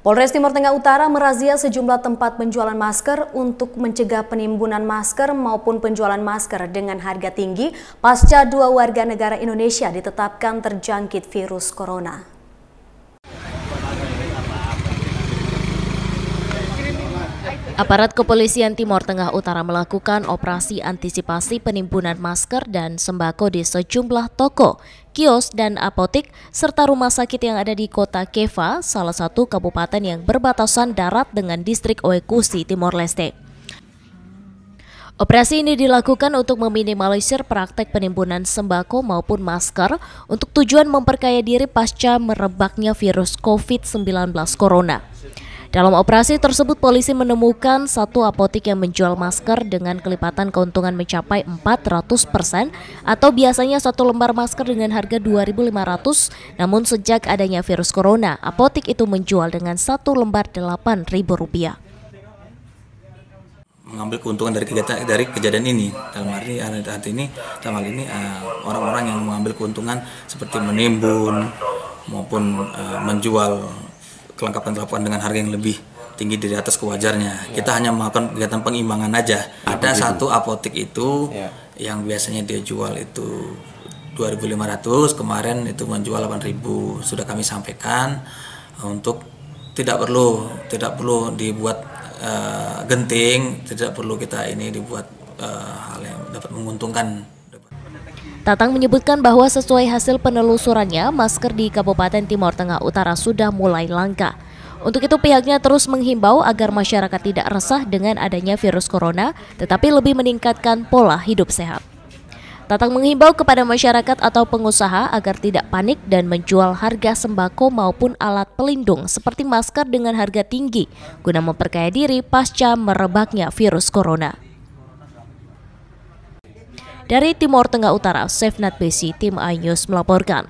Polres Timur Tengah Utara merazia sejumlah tempat penjualan masker untuk mencegah penimbunan masker maupun penjualan masker dengan harga tinggi pasca dua warga negara Indonesia ditetapkan terjangkit virus corona. Aparat Kepolisian Timur Tengah Utara melakukan operasi antisipasi penimbunan masker dan sembako di sejumlah toko, kios, dan apotik, serta rumah sakit yang ada di kota Keva, salah satu kabupaten yang berbatasan darat dengan distrik Oekusi, Timor Leste. Operasi ini dilakukan untuk meminimalisir praktek penimbunan sembako maupun masker untuk tujuan memperkaya diri pasca merebaknya virus COVID-19 Corona. Dalam operasi tersebut polisi menemukan satu apotik yang menjual masker dengan kelipatan keuntungan mencapai 400% atau biasanya satu lembar masker dengan harga 2.500 namun sejak adanya virus corona apotik itu menjual dengan satu lembar rp rupiah. Mengambil keuntungan dari kegiatan dari kejadian ini dalam hari saat ini dalam hal ini eh, orang-orang yang mengambil keuntungan seperti menimbun maupun eh, menjual kelengkapan-kelengkapan dengan harga yang lebih tinggi dari atas kewajarnya. Ya. Kita hanya melakukan kegiatan pengimbangan aja. Ada satu itu. apotek itu ya. yang biasanya dia jual itu 2.500, kemarin itu menjual 8.000. Sudah kami sampaikan eh, untuk tidak perlu tidak perlu dibuat uh, genting, tidak perlu kita ini dibuat uh, hal yang dapat menguntungkan Tatang menyebutkan bahwa sesuai hasil penelusurannya, masker di Kabupaten Timur Tengah Utara sudah mulai langka. Untuk itu pihaknya terus menghimbau agar masyarakat tidak resah dengan adanya virus corona, tetapi lebih meningkatkan pola hidup sehat. Tatang menghimbau kepada masyarakat atau pengusaha agar tidak panik dan menjual harga sembako maupun alat pelindung seperti masker dengan harga tinggi guna memperkaya diri pasca merebaknya virus corona. Dari Timur Tengah Utara, Sefnat Besi, Tim Ayus melaporkan.